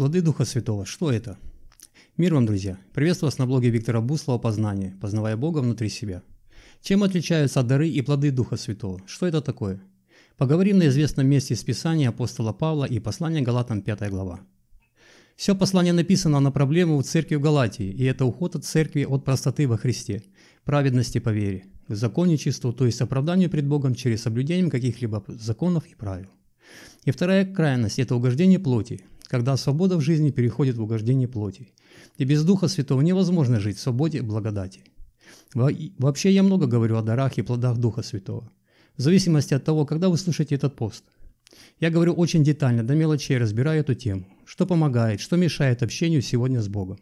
Плоды Духа Святого. Что это? Мир вам, друзья! Приветствую вас на блоге Виктора Буслова «Познание. Познавая Бога внутри себя». Чем отличаются дары и плоды Духа Святого? Что это такое? Поговорим на известном месте из Писания апостола Павла и послания Галатам 5 глава. Все послание написано на проблему в церкви в Галатии, и это уход от церкви от простоты во Христе, праведности по вере, к законничеству, то есть оправданию пред Богом через соблюдением каких-либо законов и правил. И вторая крайность – это угождение плоти, когда свобода в жизни переходит в угождение плоти. И без Духа Святого невозможно жить в свободе и благодати. Вообще я много говорю о дарах и плодах Духа Святого, в зависимости от того, когда вы слушаете этот пост. Я говорю очень детально, до мелочей разбираю эту тему, что помогает, что мешает общению сегодня с Богом.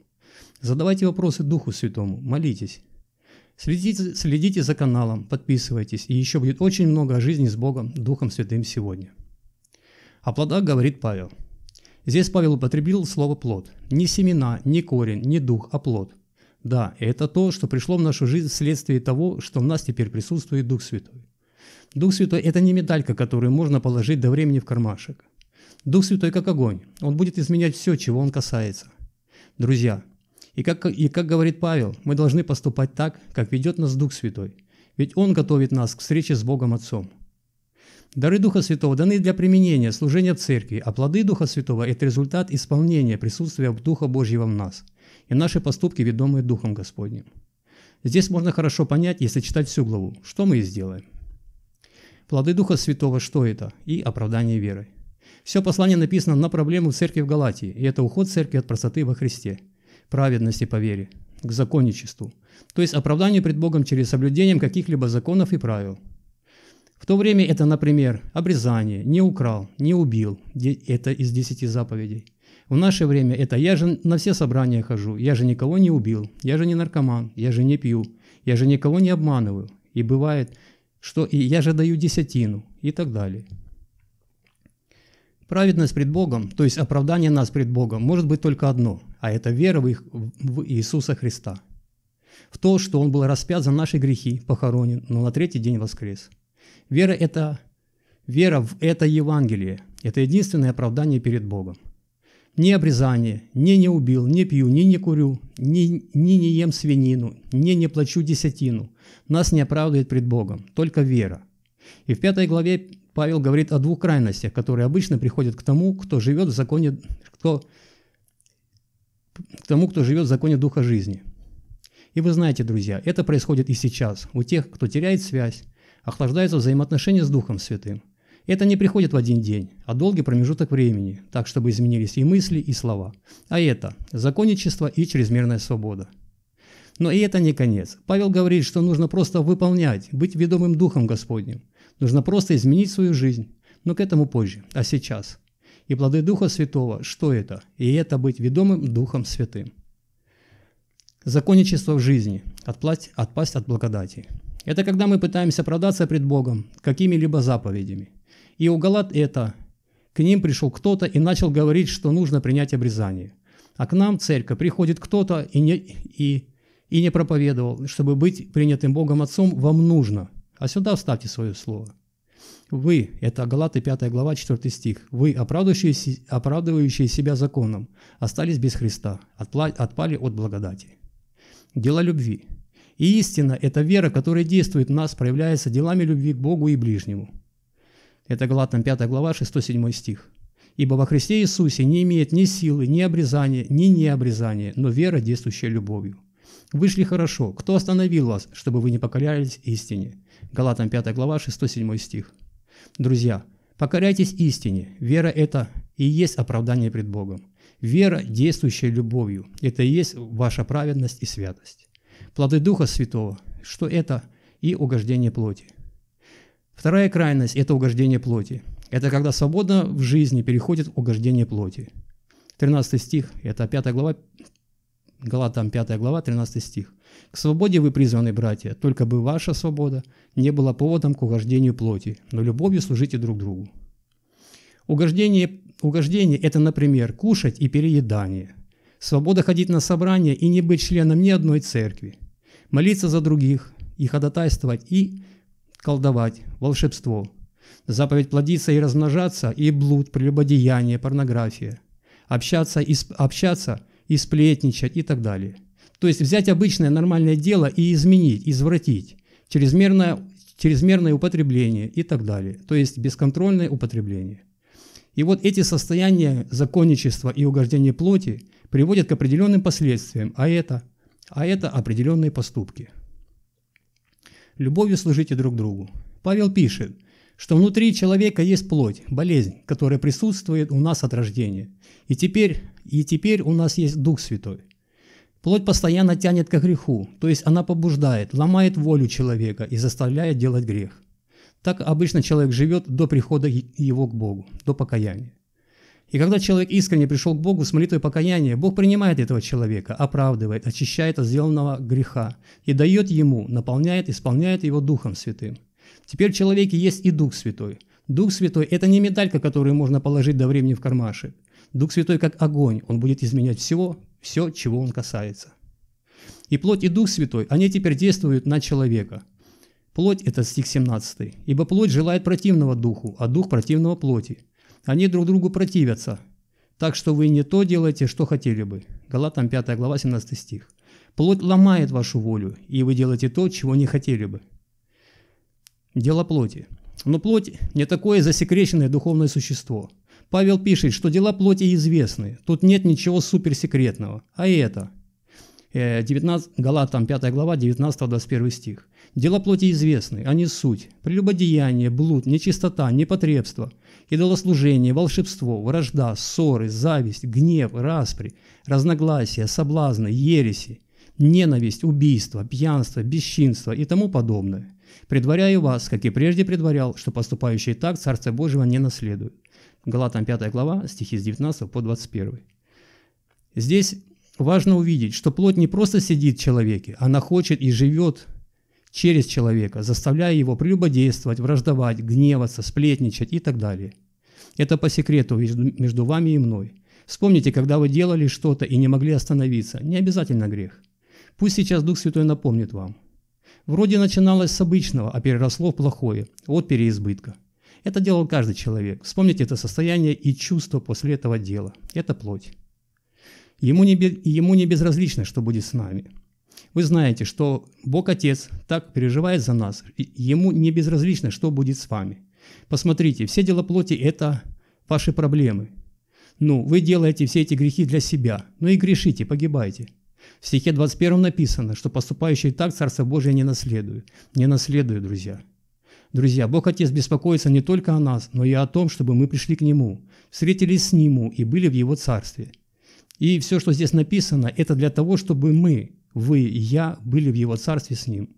Задавайте вопросы Духу Святому, молитесь. Следите, следите за каналом, подписывайтесь, и еще будет очень много о жизни с Богом, Духом Святым сегодня. О плодах говорит Павел. Здесь Павел употребил слово «плод». Не семена, не корень, не дух, а плод. Да, это то, что пришло в нашу жизнь вследствие того, что в нас теперь присутствует Дух Святой. Дух Святой – это не медалька, которую можно положить до времени в кармашек. Дух Святой как огонь. Он будет изменять все, чего он касается. Друзья, и как, и как говорит Павел, мы должны поступать так, как ведет нас Дух Святой. Ведь Он готовит нас к встрече с Богом Отцом. Дары Духа Святого даны для применения, служения церкви, а плоды Духа Святого – это результат исполнения присутствия Духа Божьего в нас, и наши поступки, ведомые Духом Господним. Здесь можно хорошо понять, если читать всю главу, что мы и сделаем. Плоды Духа Святого – что это? И оправдание верой. Все послание написано на проблему церкви в Галатии, и это уход церкви от простоты во Христе, праведности по вере, к законничеству, то есть оправданию пред Богом через соблюдением каких-либо законов и правил – в то время это, например, обрезание, не украл, не убил, это из десяти заповедей. В наше время это я же на все собрания хожу, я же никого не убил, я же не наркоман, я же не пью, я же никого не обманываю. И бывает, что и я же даю десятину и так далее. Праведность пред Богом, то есть оправдание нас пред Богом, может быть только одно, а это вера в, их, в Иисуса Христа. В то, что Он был распят за наши грехи, похоронен, но на третий день воскрес – Вера – это вера в это Евангелие. Это единственное оправдание перед Богом. Ни обрезание, ни не убил, не пью, ни не курю, ни, ни не ем свинину, ни не плачу десятину. Нас не оправдывает пред Богом, только вера. И в пятой главе Павел говорит о двух крайностях, которые обычно приходят к тому, кто живет в законе, кто, к тому, кто живет в законе Духа жизни. И вы знаете, друзья, это происходит и сейчас. У тех, кто теряет связь, охлаждается взаимоотношения с Духом Святым. Это не приходит в один день, а долгий промежуток времени, так чтобы изменились и мысли, и слова. А это – законничество и чрезмерная свобода. Но и это не конец. Павел говорит, что нужно просто выполнять, быть ведомым Духом Господним. Нужно просто изменить свою жизнь. Но к этому позже, а сейчас. И плоды Духа Святого – что это? И это быть ведомым Духом Святым. Законничество в жизни – отпласть, отпасть от благодати. Это когда мы пытаемся продаться пред Богом какими-либо заповедями. И у уголат это. К ним пришел кто-то и начал говорить, что нужно принять обрезание. А к нам, церковь, приходит кто-то и не, и, и не проповедовал, чтобы быть принятым Богом Отцом вам нужно. А сюда вставьте свое слово. Вы, это Галаты 5 глава 4 стих, вы, оправдывающие, оправдывающие себя законом, остались без Христа, отпали от благодати. Дело любви – и истина – это вера, которая действует в нас, проявляется делами любви к Богу и ближнему. Это Галатам 5 глава 6-7 стих. «Ибо во Христе Иисусе не имеет ни силы, ни обрезания, ни необрезания, но вера, действующая любовью. Вышли хорошо. Кто остановил вас, чтобы вы не покорялись истине?» Галатам 5 глава 6-7 стих. Друзья, покоряйтесь истине. Вера – это и есть оправдание пред Богом. Вера, действующая любовью – это и есть ваша праведность и святость плоды Духа Святого, что это и угождение плоти. Вторая крайность – это угождение плоти. Это когда свободно в жизни переходит угождение плоти. 13 стих, это 5 глава, Галатам 5 глава, 13 стих. «К свободе вы призваны, братья, только бы ваша свобода не была поводом к угождению плоти, но любовью служите друг другу». Угождение, угождение – это, например, кушать и переедание. Свобода ходить на собрания и не быть членом ни одной церкви. Молиться за других и ходатайствовать, и колдовать, волшебство. Заповедь плодиться и размножаться, и блуд, прелюбодеяние, порнография. Общаться и, общаться и сплетничать и так далее. То есть взять обычное нормальное дело и изменить, извратить. Чрезмерное, чрезмерное употребление и так далее. То есть бесконтрольное употребление. И вот эти состояния законничества и угождения плоти – приводят к определенным последствиям, а это, а это определенные поступки. Любовью служите друг другу. Павел пишет, что внутри человека есть плоть, болезнь, которая присутствует у нас от рождения. И теперь, и теперь у нас есть Дух Святой. Плоть постоянно тянет к греху, то есть она побуждает, ломает волю человека и заставляет делать грех. Так обычно человек живет до прихода его к Богу, до покаяния. И когда человек искренне пришел к Богу с молитвой покаяния, Бог принимает этого человека, оправдывает, очищает от сделанного греха и дает ему, наполняет, исполняет его Духом Святым. Теперь в человеке есть и Дух Святой. Дух Святой – это не медалька, которую можно положить до времени в кармашек. Дух Святой как огонь, он будет изменять всего, все, чего он касается. И плоть и Дух Святой, они теперь действуют на человека. Плоть – это стих 17. «Ибо плоть желает противного Духу, а Дух – противного плоти они друг другу противятся, так что вы не то делаете, что хотели бы. Галатам 5 глава 17 стих. Плоть ломает вашу волю, и вы делаете то, чего не хотели бы. Дело плоти. Но плоть не такое засекреченное духовное существо. Павел пишет, что дела плоти известны, тут нет ничего суперсекретного. А это? 19, э, Галатам 5 глава 19-21 стих. Дела плоти известны, они суть, прелюбодеяние, блуд, нечистота, непотребство – идолослужение, волшебство, вражда, ссоры, зависть, гнев, распри, разногласия, соблазны, ереси, ненависть, убийство, пьянство, бесчинство и тому подобное. Предваряю вас, как и прежде предварял, что поступающие так Царство Божьего не наследуют. Галатам 5 глава, стихи с 19 по 21. Здесь важно увидеть, что плоть не просто сидит в человеке, она хочет и живет – через человека, заставляя его прелюбодействовать, враждовать, гневаться, сплетничать и так далее. Это по секрету между вами и мной. Вспомните, когда вы делали что-то и не могли остановиться. Не обязательно грех. Пусть сейчас Дух Святой напомнит вам. Вроде начиналось с обычного, а переросло в плохое, от переизбытка. Это делал каждый человек. Вспомните это состояние и чувство после этого дела. Это плоть. Ему не, ему не безразлично, что будет с нами. Вы знаете, что Бог Отец так переживает за нас, и Ему не безразлично, что будет с вами. Посмотрите, все дела плоти – это ваши проблемы. Ну, вы делаете все эти грехи для себя, ну и грешите, погибайте. В стихе 21 написано, что поступающий так Царство Божие не наследует. Не наследует, друзья. Друзья, Бог Отец беспокоится не только о нас, но и о том, чтобы мы пришли к Нему, встретились с Нему и были в Его Царстве. И все, что здесь написано, это для того, чтобы мы вы и я были в Его Царстве с Ним.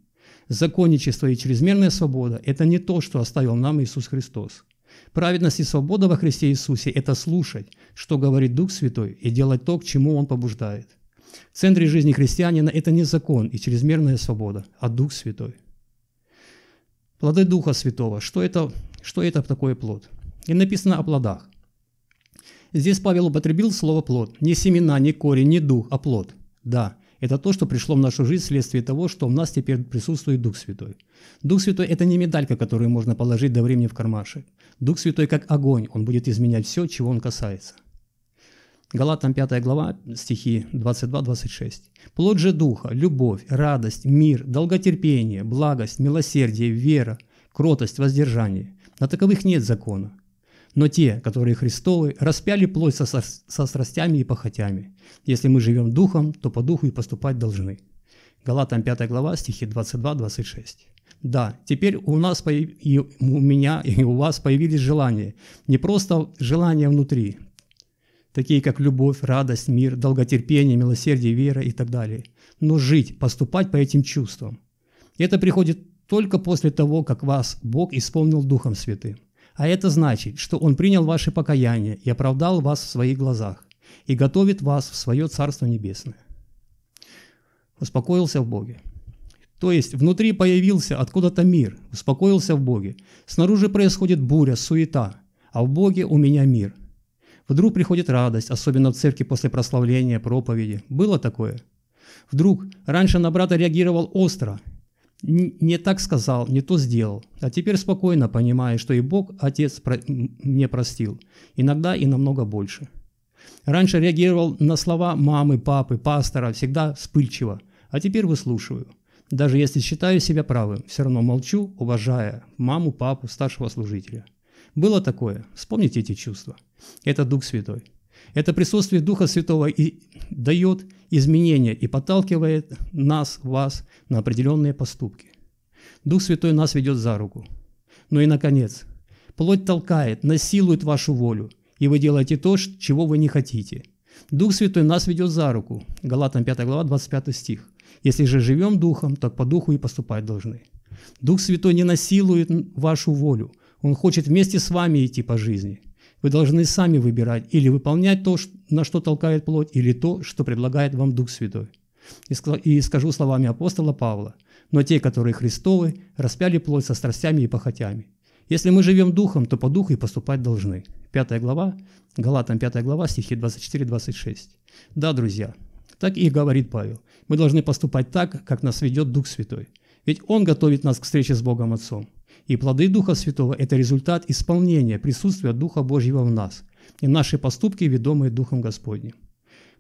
Законничество и чрезмерная свобода – это не то, что оставил нам Иисус Христос. Праведность и свобода во Христе Иисусе – это слушать, что говорит Дух Святой, и делать то, к чему Он побуждает. В центре жизни христианина – это не закон и чрезмерная свобода, а Дух Святой. Плоды Духа Святого. Что это, что это такое плод? И написано о плодах. Здесь Павел употребил слово «плод». Не семена, не корень, не дух, а плод. Да, это то, что пришло в нашу жизнь вследствие того, что у нас теперь присутствует Дух Святой. Дух Святой – это не медалька, которую можно положить до времени в кармашек. Дух Святой как огонь, он будет изменять все, чего он касается. Галатам 5 глава, стихи 22-26. «Плод же Духа, любовь, радость, мир, долготерпение, благость, милосердие, вера, кротость, воздержание. На таковых нет закона но те, которые Христовы, распяли плоть со, со, со страстями и похотями. Если мы живем духом, то по духу и поступать должны. Галатам 5 глава, стихи 22-26. Да, теперь у нас, и у меня, и у вас появились желания. Не просто желания внутри, такие как любовь, радость, мир, долготерпение, милосердие, вера и так далее. Но жить, поступать по этим чувствам. Это приходит только после того, как вас Бог исполнил Духом Святым. А это значит, что Он принял ваше покаяние и оправдал вас в своих глазах и готовит вас в свое Царство Небесное. Успокоился в Боге. То есть внутри появился откуда-то мир, успокоился в Боге. Снаружи происходит буря, суета, а в Боге у меня мир. Вдруг приходит радость, особенно в церкви после прославления, проповеди. Было такое? Вдруг раньше на брата реагировал остро, не так сказал, не то сделал, а теперь спокойно понимаю, что и Бог, Отец, про мне простил, иногда и намного больше. Раньше реагировал на слова мамы, папы, пастора, всегда вспыльчиво, а теперь выслушиваю. Даже если считаю себя правым, все равно молчу, уважая маму, папу, старшего служителя. Было такое, вспомните эти чувства. Это Дух Святой. Это присутствие Духа Святого и дает изменения и подталкивает нас, вас на определенные поступки. Дух Святой нас ведет за руку. Ну и, наконец, плоть толкает, насилует вашу волю, и вы делаете то, чего вы не хотите. Дух Святой нас ведет за руку. Галатам 5 глава, 25 стих. Если же живем Духом, то по Духу и поступать должны. Дух Святой не насилует вашу волю. Он хочет вместе с вами идти по жизни – вы должны сами выбирать или выполнять то, на что толкает плоть, или то, что предлагает вам Дух Святой. И скажу словами апостола Павла, но те, которые Христовы, распяли плоть со страстями и похотями. Если мы живем духом, то по духу и поступать должны. Пятая глава, Галатам 5 глава, стихи 24-26. Да, друзья, так и говорит Павел. Мы должны поступать так, как нас ведет Дух Святой. Ведь Он готовит нас к встрече с Богом Отцом. И плоды Духа Святого – это результат исполнения присутствия Духа Божьего в нас. И наши поступки, ведомые Духом Господним.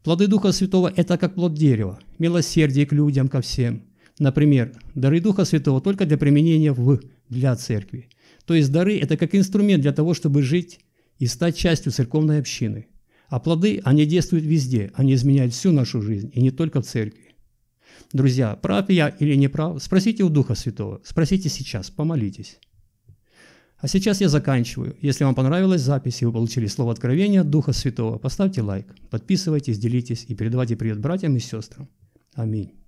Плоды Духа Святого – это как плод дерева, милосердие к людям, ко всем. Например, дары Духа Святого только для применения в, для церкви. То есть дары – это как инструмент для того, чтобы жить и стать частью церковной общины. А плоды, они действуют везде, они изменяют всю нашу жизнь, и не только в церкви. Друзья, прав я или не прав, спросите у Духа Святого, спросите сейчас, помолитесь. А сейчас я заканчиваю. Если вам понравилась запись и вы получили слово откровения от Духа Святого, поставьте лайк, подписывайтесь, делитесь и передавайте привет братьям и сестрам. Аминь.